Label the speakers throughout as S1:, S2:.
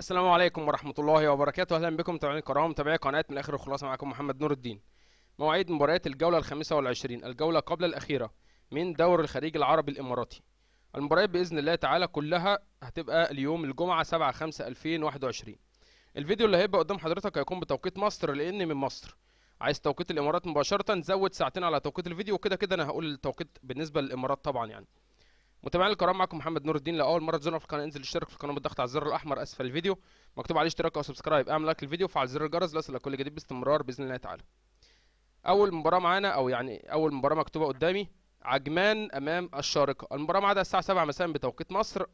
S1: السلام عليكم ورحمة الله وبركاته أهلا بكم متابعين الكرام متابعي قناة من آخر الخلاصة معكم محمد نور الدين مواعيد مباريات الجولة الخامسة والعشرين الجولة قبل الأخيرة من دور الخليج العربي الإماراتي المباريات بإذن الله تعالى كلها هتبقى اليوم الجمعة 7 5 2021 الفيديو اللي هيبقى قدام حضرتك هيكون بتوقيت مصر لأن من مصر عايز توقيت الإمارات مباشرة زود ساعتين على توقيت الفيديو وكده كده أنا هقول التوقيت بالنسبة للإمارات طبعا يعني متابعينا الكرام معكم محمد نور الدين لاول مره تزورنا في القناه انزل اشترك في القناه بالضغط على الزر الاحمر اسفل الفيديو مكتوب عليه اشتراك او سبسكرايب اعمل لايك للفيديو وفعل زر الجرس ليصلك كل جديد باستمرار باذن الله تعالى اول مباراه معانا او يعني اول مباراه مكتوبه قدامي عجمان امام الشارقه المباراه ميعادها الساعه 7 مساء بتوقيت مصر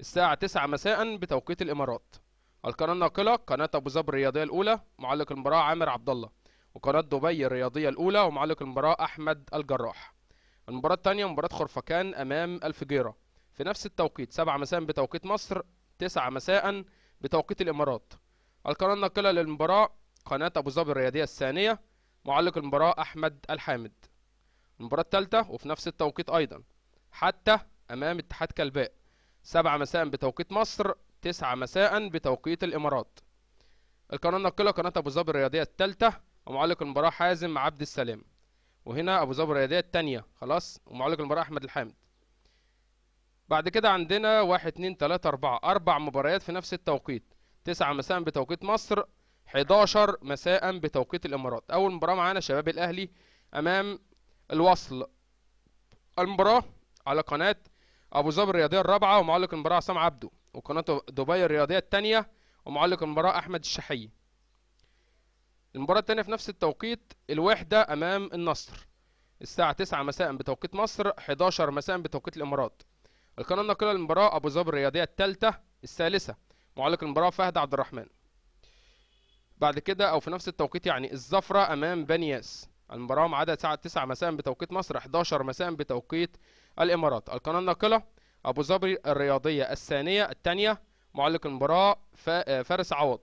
S1: الساعه 9 مساء بتوقيت الامارات القناه الناقله قناه ابو ظبي الرياضيه الاولى معلق المباراه عامر عبد الله وقناه دبي الرياضيه الاولى ومعلق المباراه احمد الجراح المباراة الثانية مباراة خرفكان أمام الفجيرة في نفس التوقيت سبعة مساء بتوقيت مصر تسعة مساء بتوقيت الإمارات القناة الناقلة للمباراة قناة أبو ظبي الرياضية الثانية معلق المباراة أحمد الحامد المباراة الثالثة وفي نفس التوقيت أيضا حتى أمام اتحاد كلباء سبعة مساء بتوقيت مصر تسعة مساء بتوقيت الإمارات القناة الناقلة قناة أبو ظبي الرياضية الثالثة ومعلق المباراة حازم عبد السلام وهنا ابو ظبي الرياضيه الثانيه خلاص ومعلق المباراه احمد الحامد بعد كده عندنا واحد اتنين تلاتة أربعة أربع مباريات في نفس التوقيت تسعة مساء بتوقيت مصر 11 مساء بتوقيت الإمارات أول مباراة معانا شباب الأهلي أمام الوصل المباراة على قناة أبو ظبي الرياضية الرابعة ومعلق المباراة عصام عبده وقناة دبي الرياضية الثانية ومعلق المباراة أحمد الشحيه المباراة الثانية في نفس التوقيت الوحدة أمام النصر الساعة 9 مساء بتوقيت مصر 11 مساء بتوقيت الإمارات القناة الناقلة للمباراة أبو ظبي الرياضية الثالثة الثالثة معلق المباراة فهد عبد الرحمن بعد كده أو في نفس التوقيت يعني الزفرة أمام بنياس المباراة معادة الساعة 9 مساء بتوقيت مصر 11 مساء بتوقيت الإمارات القناة الناقلة أبو ظبي الرياضية الثانية الثانية معلق المباراة فارس عوض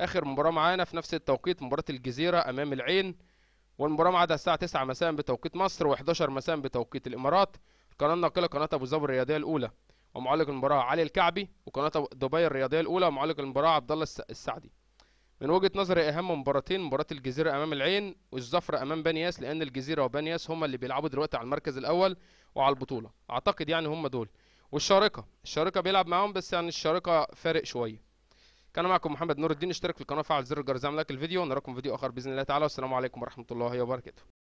S1: اخر مباراه معانا في نفس التوقيت مباراه الجزيره امام العين والمباراه ميعادها الساعه 9 مساء بتوقيت مصر و11 مساء بتوقيت الامارات القناه الناقله قناه ابو ظبي الرياضيه الاولى ومعلق المباراه علي الكعبي وقناه دبي الرياضيه الاولى ومعلق المباراه عبد الله السعدي من وجهه نظري اهم مباراتين مباراه الجزيره امام العين والظفر امام بنياس لان الجزيره وبنياس هما اللي بيلعبوا دلوقتي على المركز الاول وعلى البطوله اعتقد يعني هما دول والشارقه الشارقه بيلعب معاهم بس يعني الشارقه فارق شويه كان معكم محمد نور الدين اشترك في القناه فعل زر الجرس زي ما لايك الفيديو نراكم فيديو اخر باذن الله تعالى والسلام عليكم ورحمه الله وبركاته